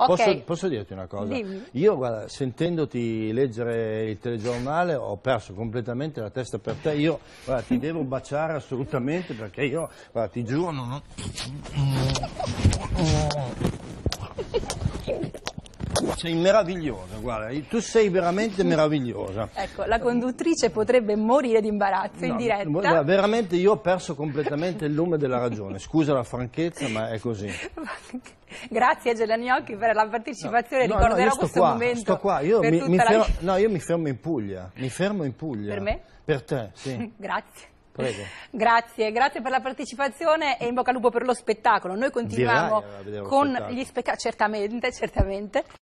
Okay. Posso, posso, dirti una cosa? Dimmi. Io, guarda, sentendoti leggere il telegiornale ho perso completamente la testa per te. Io, guarda, ti devo baciare assolutamente perché io, guarda, ti giuro, non ho sei meravigliosa, guarda, tu sei veramente meravigliosa. Ecco, la conduttrice potrebbe morire di imbarazzo no, in diretta. veramente io ho perso completamente il lume della ragione, scusa la franchezza, ma è così. Grazie a Gelagnocchi per la partecipazione, no, ricorderò no, sto questo qua, momento. Sto qua, io mi, mi fermo, la... no, io mi fermo in Puglia, mi fermo in Puglia. Per me? Per te, sì. Grazie. Prego. Grazie, grazie per la partecipazione e in bocca al lupo per lo spettacolo. Noi continuiamo con spettacolo. gli spettacoli, certamente, certamente.